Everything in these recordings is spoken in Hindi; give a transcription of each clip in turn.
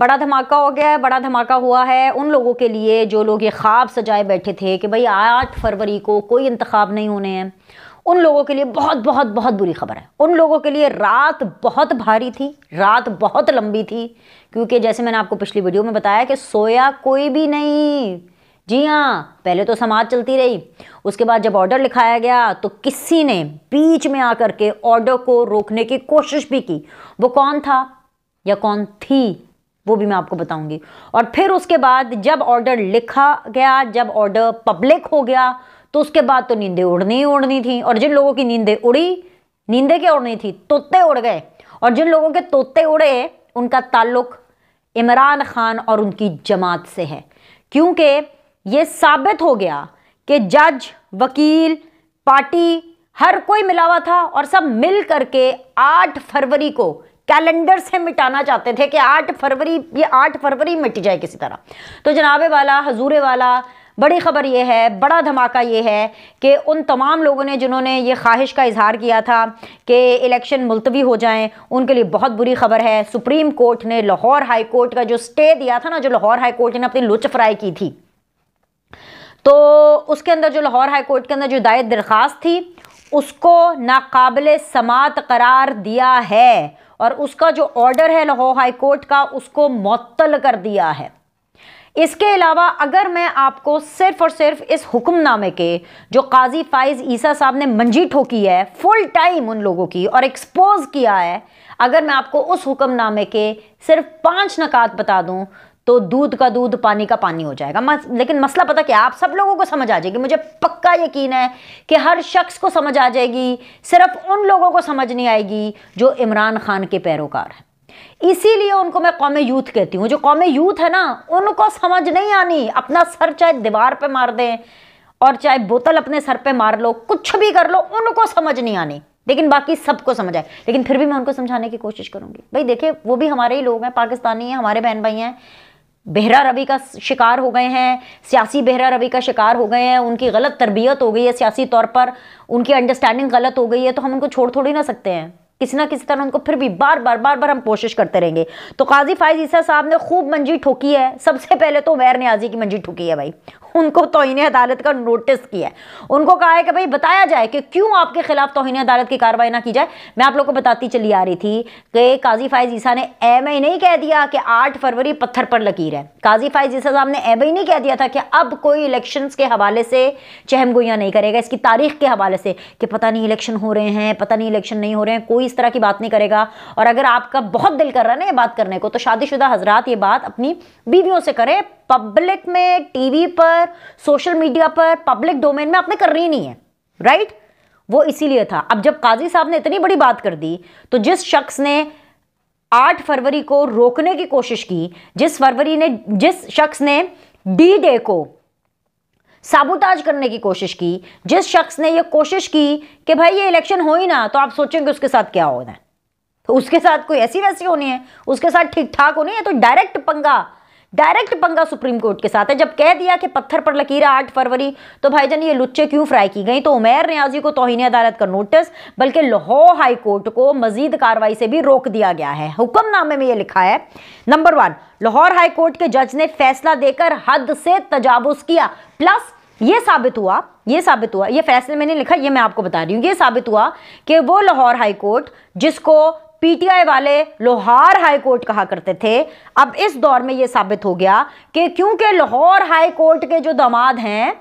बड़ा धमाका हो गया है बड़ा धमाका हुआ है उन लोगों के लिए जो लोग ये ख्वाब सजाए बैठे थे कि भाई आठ फरवरी को कोई इंतखब नहीं होने हैं उन लोगों के लिए बहुत बहुत बहुत बुरी खबर है उन लोगों के लिए रात बहुत भारी थी रात बहुत लंबी थी क्योंकि जैसे मैंने आपको पिछली वीडियो में बताया कि सोया कोई भी नहीं जी हाँ पहले तो समाज चलती रही उसके बाद जब ऑर्डर लिखाया गया तो किसी ने बीच में आकर के ऑर्डर को रोकने की कोशिश भी की वो कौन था या कौन थी वो भी मैं आपको बताऊंगी और फिर उसके बाद जब ऑर्डर लिखा गया जब ऑर्डर पब्लिक हो गया तो उसके बाद तो नींदें उड़नी ही उड़नी थी और जिन लोगों की नींदें उड़ी नींदें क्या उड़नी थी तोते उड़ गए और जिन लोगों के तोते उड़े उनका ताल्लुक इमरान खान और उनकी जमात से है क्योंकि ये साबित हो गया कि जज वकील पार्टी हर कोई मिला हुआ था और सब मिल करके आठ फरवरी को कैलेंडर से मिटाना चाहते थे कि आठ फरवरी ये आठ फरवरी मिट जाए किसी तरह तो जनाबे वाला हजूरे वाला बड़ी ख़बर यह है बड़ा धमाका ये है कि उन तमाम लोगों ने जिन्होंने ये ख्वाहिश का इजहार किया था कि इलेक्शन मुलतवी हो जाएं उनके लिए बहुत बुरी खबर है सुप्रीम कोर्ट ने लाहौर हाई कोर्ट का जो स्टे दिया था ना जो लाहौर हाई कोर्ट ने अपनी फ्राई की थी तो उसके अंदर जो लाहौर हाई कोर्ट के अंदर जो दायर दरख्वास्त थी उसको नाकबले समात करार दिया है और उसका जो ऑर्डर है लाहौर हाई कोर्ट का उसको मअतल कर दिया है इसके अलावा अगर मैं आपको सिर्फ और सिर्फ इस हुक्मनामे के जो काजी फाइज ईसा साहब ने मंजी ठोकी है फुल टाइम उन लोगों की और एक्सपोज किया है अगर मैं आपको उस हुक्मनामे के सिर्फ पांच नकात बता दूं तो दूध का दूध पानी का पानी हो जाएगा मस, लेकिन मसला पता क्या आप सब लोगों को समझ आ जाएगी मुझे पक्का यकीन है कि हर शख्स को समझ आ जाएगी सिर्फ उन लोगों को समझ नहीं आएगी जो इमरान खान के पैरोकार हैं इसीलिए उनको मैं कौम यूथ कहती हूँ जो कौम यूथ है ना उनको समझ नहीं आनी अपना सर चाहे दीवार पर मार दें और चाहे बोतल अपने सर पर मार लो कुछ भी कर लो उनको समझ नहीं आनी लेकिन बाकी सबको समझ आए लेकिन फिर भी मैं उनको समझाने की कोशिश करूंगी भाई देखिए वो भी हमारे ही लोग हैं पाकिस्तानी हैं हमारे बहन भाई हैं बहरा रवि का शिकार हो गए हैं सियासी बहरा रवि का शिकार हो गए हैं उनकी गलत तरबियत हो गई है सियासी तौर पर उनकी अंडरस्टैंडिंग गलत हो गई है तो हम उनको छोड़ थोड़ी ना सकते हैं किसी ना किसी तरह उनको फिर भी बार बार बार बार हम कोशिश करते रहेंगे तो काजी फायज ईसा साहब ने खूब मंजी ठोकी है सबसे पहले तो वैर न्याजी की मंजी ठोकी है भाई उनको तोहन अदालत का नोटिस किया है उनको कहा है कि भाई बताया जाए कि क्यों आपके खिलाफ तोहन अदालत की कार्रवाई ना की जाए मैं आप लोग को बताती चली आ रही थी कि काजी फायज ईसा ने एम आई नहीं कह दिया कि आठ फरवरी पत्थर पर लकीर है काजी फायज ईसा साहब ने एम नहीं कह दिया था कि अब कोई इलेक्शन के हवाले से चहम नहीं करेगा इसकी तारीख के हवाले से कि पता नहीं इलेक्शन हो रहे हैं पता नहीं इलेक्शन नहीं हो रहे हैं कोई इस तरह की बात नहीं करेगा और अगर आपका बहुत दिल कर रहा है ना ये बात करने को तो शादीशुदा हजरात ये बात अपनी बीवियों से करें पब्लिक में टीवी पर सोशल मीडिया पर पब्लिक डोमेन में आपने करनी नहीं है राइट वो इसीलिए था अब जब काजी साहब ने इतनी बड़ी बात कर दी तो जिस शख्स ने आठ फरवरी को रोकने की कोशिश की जिस फरवरी ने जिस शख्स ने डी डे को साबुताज करने की कोशिश की जिस शख्स ने ये कोशिश की कि भाई ये इलेक्शन हो ही ना तो आप सोचेंगे उसके साथ क्या होना है तो उसके साथ कोई ऐसी वैसी होनी है उसके साथ ठीक ठाक होनी है तो डायरेक्ट पंगा डायरेक्ट पंगा सुप्रीम कोर्ट के साथ है जब कह दिया कि पत्थर पर लकीर आठ फरवरी तो भाईजान ये लुच्चे क्यों फ्राई की गई तो उमेर न्याजी को तोहनी अदालत का नोटिस बल्कि लाहौर हाई कोर्ट को मजीद कार्रवाई से भी रोक दिया गया है हुक्मनामे में यह लिखा है number one Lahore high court के जज ने फैसला देकर हद से तजावुज किया प्लस ये साबित हुआ ये साबित हुआ ये फैसले मैंने लिखा ये मैं आपको बता रही हूँ ये साबित हुआ कि वो लाहौर हाई कोर्ट जिसको पीटीआई वाले लाहौर हाई कोर्ट कहा करते थे अब इस दौर में ये साबित हो गया कि क्योंकि लाहौर हाई कोर्ट के जो दामाद हैं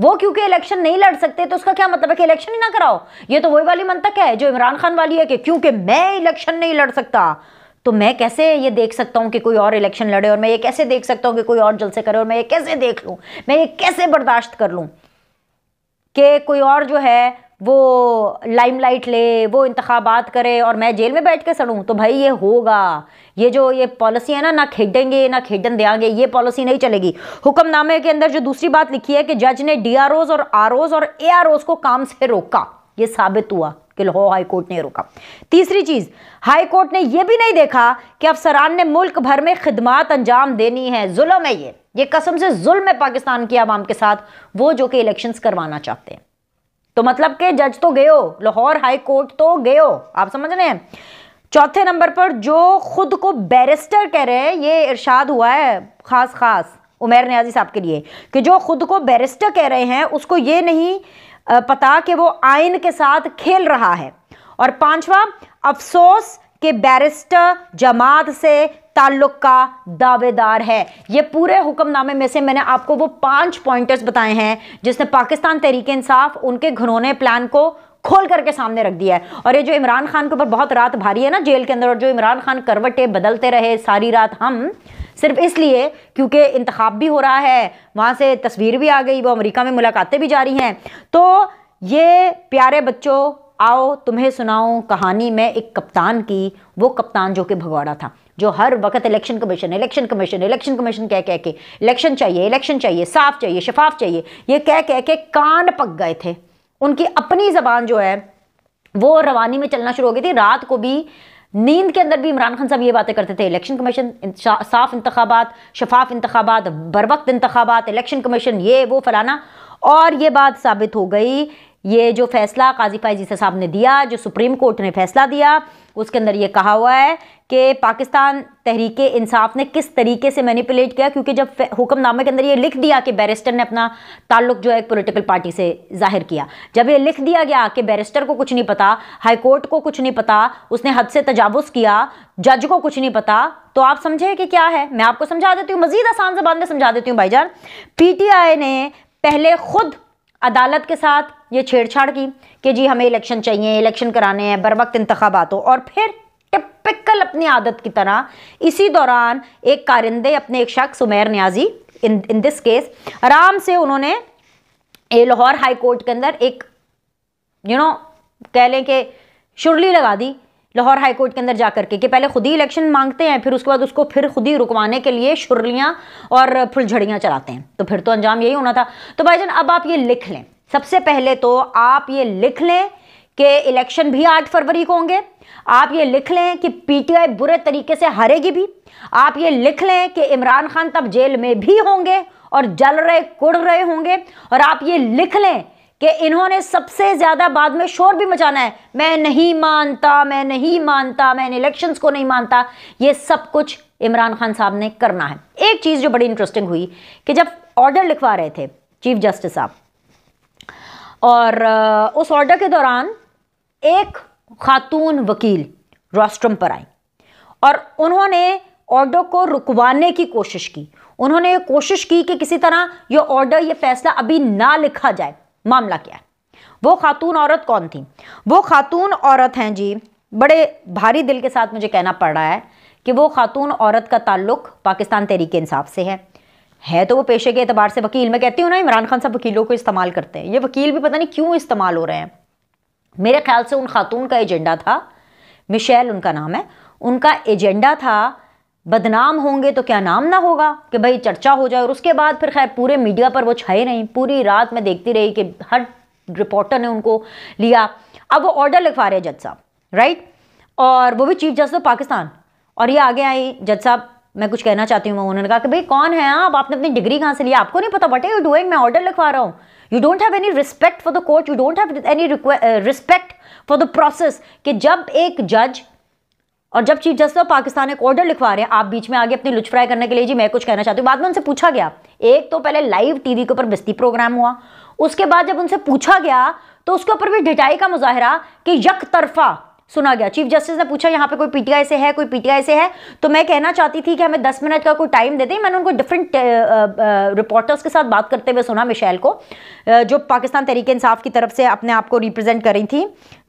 वो क्योंकि इलेक्शन नहीं लड़ सकते तो उसका क्या मतलब है कि इलेक्शन ही ना कराओ ये तो वही वाली मंतक है जो इमरान खान वाली है कि क्योंकि मैं इलेक्शन नहीं लड़ सकता तो मैं कैसे ये देख सकता हूँ कि कोई और इलेक्शन लड़े और मैं ये कैसे देख सकता हूँ कि कोई और जलसे करे और मैं ये कैसे देख लूँ मैं ये कैसे बर्दाश्त कर लूँ कि कोई और जो है वो लाइमलाइट ले वो इंतबात करे और मैं जेल में बैठ के सड़ूँ तो भाई ये होगा ये जो ये पॉलिसी है ना ना खेडेंगे ना खेडन देंगे ये पॉलिसी नहीं चलेगी हुक्मनामे के अंदर जो दूसरी बात लिखी है कि जज ने डी और आर और ए को काम से रोका ये साबित हुआ कि लाहौर हाई कोर्ट ने रोका तीसरी चीज़ हाई कोर्ट ने यह भी नहीं देखा कि अफसरान ने मुल्क भर में खिदमत अंजाम देनी है जुल्म है ये ये कसम से जुल्म है पाकिस्तान की आवाम के साथ वो जो कि इलेक्शंस करवाना चाहते हैं तो मतलब के जज तो गयो लाहौर हाई कोर्ट तो गयो आप समझ रहे हैं चौथे नंबर पर जो खुद को बैरिस्टर कह रहे हैं ये इरशाद हुआ है खास खास उमेर न्याजी साहब के लिए कि जो खुद को बैरिस्टर कह रहे हैं उसको ये नहीं पता कि वो आइन के साथ खेल रहा है और पांचवा अफसोस के बैरिस्टर जमात से ताल्लुक का दावेदार है ये पूरे हुक्मनामे में से मैंने आपको वो पांच पॉइंटर्स बताए हैं जिसने पाकिस्तान तहरीक इंसाफ उनके घरौने प्लान को खोल करके सामने रख दिया है और ये जो इमरान खान के ऊपर बहुत रात भारी है ना जेल के अंदर और जो इमरान खान करवटे बदलते रहे सारी रात हम सिर्फ इसलिए क्योंकि इंतखब भी हो रहा है वहाँ से तस्वीर भी आ गई वो अमेरिका में मुलाकातें भी जा रही हैं तो ये प्यारे बच्चों आओ तुम्हें सुनाऊं कहानी मैं एक कप्तान की वो कप्तान जो कि भगवाड़ा था जो हर वक्त election commission election commission election commission कह कह के इलेक्शन चाहिए इलेक्शन चाहिए साफ चाहिए शफाफ चाहिए ये कह कह के कान पक गए थे उनकी अपनी ज़बान जो है वो रवानी में चलना शुरू हो गई थी रात को भी नींद के अंदर भी इमरान खान साहब ये बातें करते थे इलेक्शन कमीशन साफ इंतबात शफाफ इंतबात बर वक्त इंतबात इलेक्शन कमीशन ये वो फलाना और ये बात साबित हो गई ये जो फैसला काजी फायजीसा साहब ने दिया जो सुप्रीम कोर्ट ने फैसला दिया उसके अंदर ये कहा हुआ है कि पाकिस्तान तहरीक इंसाफ ने किस तरीके से मैनिपुलेट किया क्योंकि जब हुक्मनामे के अंदर ये लिख दिया कि बैरिस्टर ने अपना ताल्लुक जो है एक पोलिटिकल पार्टी से जाहिर किया जब ये लिख दिया गया कि बैरिस्टर को कुछ नहीं पता हाईकोर्ट को कुछ नहीं पता उसने हद से तजावुज़ किया जज को कुछ नहीं पता तो आप समझे कि क्या है मैं आपको समझा देती हूँ मजीद आसान जबान में समझा देती हूँ भाईजान पी ने पहले खुद अदालत के साथ ये छेड़छाड़ की कि जी हमें इलेक्शन चाहिए इलेक्शन कराने हैं बर वक्त इंतबात हो और फिर टिपिकल अपनी आदत की तरह इसी दौरान एक कारिंदे अपने एक शख्स Umair Niazi in in this case आराम से उन्होंने लाहौर हाई कोर्ट के अंदर एक यू नो कह लें कि शुरली लगा दी लाहौर हाई कोर्ट के अंदर जा करके कि पहले खुद ही इलेक्शन मांगते हैं फिर उसके बाद उसको फिर खुद ही रुकवाने के लिए शुरलियाँ और फुलझड़ियाँ चलाते हैं तो फिर तो अंजाम यही होना था तो भाई जान अब आप ये लिख लें सबसे पहले तो आप ये लिख लें कि इलेक्शन भी आठ फरवरी को होंगे आप ये लिख लें कि पीटीआई बुरे तरीके से हारेगी भी आप ये लिख लें कि इमरान खान तब जेल में भी होंगे और जल रहे कुड़ रहे होंगे और आप ये लिख लें कि इन्होंने सबसे ज़्यादा बाद में शोर भी मचाना है मैं नहीं मानता मैं नहीं मानता मैं इन इलेक्शंस को नहीं मानता ये सब कुछ इमरान खान साहब ने करना है एक चीज़ जो बड़ी इंटरेस्टिंग हुई कि जब ऑर्डर लिखवा रहे थे चीफ जस्टिस साहब और उस ऑर्डर के दौरान एक खातून वकील रोस्ट्रम पर आई और उन्होंने ऑर्डर को रुकवाने की कोशिश की उन्होंने कोशिश की कि किसी तरह ये ऑर्डर ये फैसला अभी ना लिखा जाए मामला क्या है वो खातून औरत कौन थी वो खातून औरत हैं जी बड़े भारी दिल के साथ मुझे कहना पड़ रहा है कि वो खातून औरत का ताल्लुक पाकिस्तान तहरीक इंसाफ से है है तो वो पेशे के अतबार से वकील मैं कहती हूँ ना इमरान खान साहब वकीलों को इस्तेमाल करते हैं ये वकील भी पता नहीं क्यों इस्तेमाल हो रहे हैं मेरे ख्याल से उन खातून का एजेंडा था मिशेल उनका नाम है उनका एजेंडा था बदनाम होंगे तो क्या नाम ना होगा कि भाई चर्चा हो जाए और उसके बाद फिर खैर पूरे मीडिया पर वो छाए नहीं पूरी रात में देखती रही कि हर रिपोर्टर ने उनको लिया अब वो ऑर्डर लिखवा रहे हैं जज साहब राइट और वो भी चीफ जस्टिस ऑफ तो पाकिस्तान और ये आगे आई जज साहब मैं कुछ कहना चाहती हूँ उन्होंने कहा कि भाई कौन है आप आपने अपनी डिग्री कहाँ से लिया आपको नहीं पता बटे यू डूइंग मैं ऑर्डर लिखवा रहा हूँ you don't have any respect for the court you don't have any respect for the process कि जब एक जज और जब चीफ जस्टिस ऑफ पाकिस्तान एक ऑर्डर लिखवा रहे हैं आप बीच में आगे अपनी लुच फ्राई करने के लिए जी मैं कुछ कहना चाहती हूँ बाद में उनसे पूछा गया एक तो पहले लाइव टीवी के ऊपर बस्ती प्रोग्राम हुआ उसके बाद जब उनसे पूछा गया तो उसके ऊपर भी ढिटाई का मुजाहरा कि यक तरफा सुना गया चीफ जस्टिस ने पूछा यहाँ पे कोई पीटीआई से है कोई पीटीआई से है तो मैं कहना चाहती थी कि हमें दस मिनट का कोई टाइम दे दें मैंने उनको डिफरेंट रिपोर्टर्स के साथ बात करते हुए सुना मिशेल को जो पाकिस्तान तरीके इंसाफ की तरफ से अपने आप को रिप्रेजेंट करी थी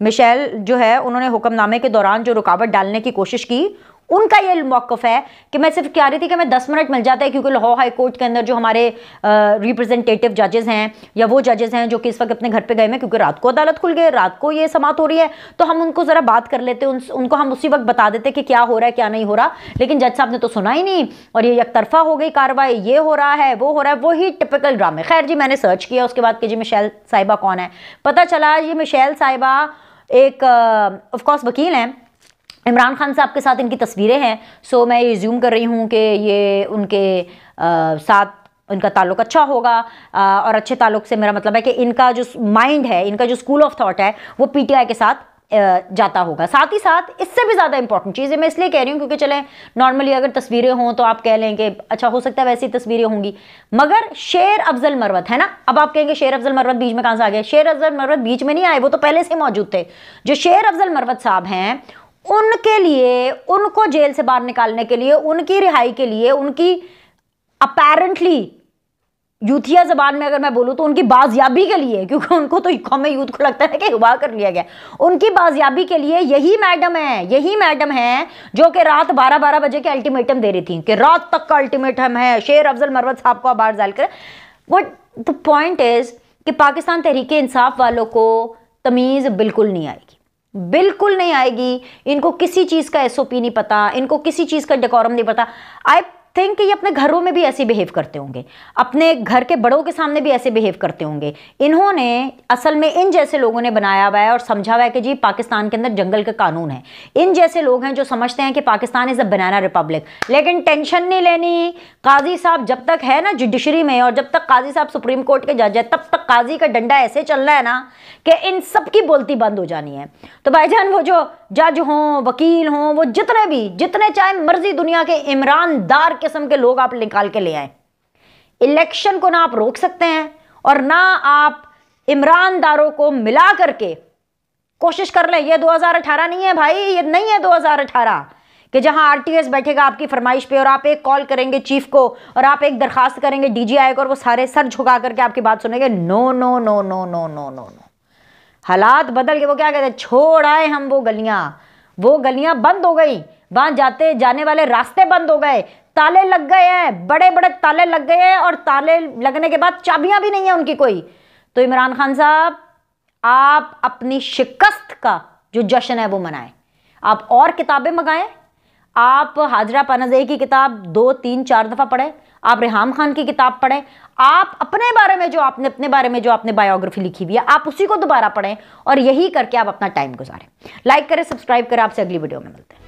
मिशेल जो है उन्होंने हुक्मनामे के दौरान जो रुकावट डालने की कोशिश की उनका ये मौकफ है कि मैं सिर्फ कह रही थी कि मैं दस मिनट मिल जाता है क्योंकि लाहौर हाई कोर्ट के अंदर जो हमारे रिप्रेजेंटेटिव जजेस हैं या वो जजेस हैं जो कि इस वक्त अपने घर पे गए हैं क्योंकि रात को अदालत खुल गई रात को ये समाप्त हो रही है तो हम उनको ज़रा बात कर लेते उन, उनको हम उसी वक्त बता देते कि क्या हो रहा है क्या नहीं हो रहा लेकिन जज साहब ने तो सुना ही नहीं और ये एक हो गई कार्रवाई ये हो रहा है वो हो रहा है वही टिपिकल ड्रामे खैर जी मैंने सर्च किया उसके बाद कि जी मिशैल साहिबा कौन है पता चला ये मिशैल साहिबा एक ऑफकोर्स वकील हैं इमरान खान साहब के साथ इनकी तस्वीरें हैं सो मैं ये ज्यूम कर रही हूँ कि ये उनके आ, साथ इनका ताल्लुक अच्छा होगा आ, और अच्छे ताल्लुक से मेरा मतलब है कि इनका जो माइंड है इनका जो स्कूल ऑफ थाट है वो आई के साथ जाता होगा साथ ही साथ इससे भी ज़्यादा इंपॉर्टेंट चीज़ें मैं इसलिए कह रही हूँ क्योंकि चले नॉर्मली अगर तस्वीरें हों तो आप कह लें कि अच्छा हो सकता है वैसी तस्वीरें होंगी मगर शेर अफजल मरवत है ना अब आप कहेंगे शेर अफजल मरवत बीच में कहाँ से आ गए शेर अफजल मरवत बीच में नहीं आए वो तो पहले से मौजूद थे जो शेर अफजल मरवत साहब हैं उनके लिए उनको जेल से बाहर निकालने के लिए उनकी रिहाई के लिए उनकी अपेरेंटली यूथिया जबान में अगर मैं बोलूँ तो उनकी बाजियाबी के लिए क्योंकि उनको तो कौमे यूथ को लगता है कि हुआ कर लिया गया उनकी बाजियाबी के लिए यही मैडम है यही मैडम है जो कि रात बारह बारह बजे के अल्टीमेटम दे रही थी कि रात तक का अल्टीमेटम है शेर अफजल मरवत साहब को आबार जाल कर बट द पॉइंट इज़ कि पाकिस्तान तहरीक इंसाफ वालों को तमीज़ बिल्कुल नहीं आई बिल्कुल नहीं आएगी इनको किसी चीज़ का एसओपी नहीं पता इनको किसी चीज़ का डेकोरम नहीं पता आई थिंक कि ये अपने घरों में भी ऐसे बिहेव करते होंगे अपने घर के बड़ों के सामने भी ऐसे बिहेव करते होंगे इन्होंने असल में इन जैसे लोगों ने बनाया हुआ है और समझा हुआ है कि जी पाकिस्तान के अंदर जंगल का कानून है इन जैसे लोग हैं जो समझते हैं कि Pakistan is a banana republic लेकिन टेंशन नहीं लेनी काजी साहब जब तक है ना जुडिशरी में और जब तक काजी साहब सुप्रीम कोर्ट के जज है तब तक काजी का डंडा ऐसे चलना है ना कि इन सब की बोलती बंद हो जानी है तो भाईजान वो जो जज हों वकील हों वो जितने भी जितने चाहे मर्जी दुनिया के इमरानदार किस्म के लोग आप निकाल के ले आए इलेक्शन को ना आप रोक सकते हैं और ना आप इमरान दारों को मिला करके कोशिश कर लें ये 2018 नहीं है भाई ये नहीं है 2018 कि जहां आरटीएस बैठेगा आपकी फरमाइश पे और आप एक कॉल करेंगे चीफ को और आप एक दरखास्त करेंगे डीजीआई को और वो सारे सर झुका करके आपकी बात सुनेंगे no no no no no no no no हालात बदल के वो क्या कहते हैं छोड़ आए हम वो गलियां वो गलियां बंद हो गई वहां जाते जाने वाले रास्ते बंद हो गए ताले लग गए हैं बड़े बड़े ताले लग गए हैं और ताले लगने के बाद चाबियां भी नहीं है उनकी कोई तो इमरान खान साहब आप अपनी शिकस्त का जो जश्न है वो मनाएं आप और किताबें मंगाएं आप हाजरा पानाजई की किताब दो तीन चार दफ़ा पढ़ें आप रेहम खान की किताब पढ़ें आप अपने बारे में जो आपने अपने बारे में जो आपने बायोग्राफी लिखी हुई है आप उसी को दोबारा पढ़ें और यही करके आप अपना टाइम गुजारें लाइक करें सब्सक्राइब करें आपसे अगली वीडियो में मिलते हैं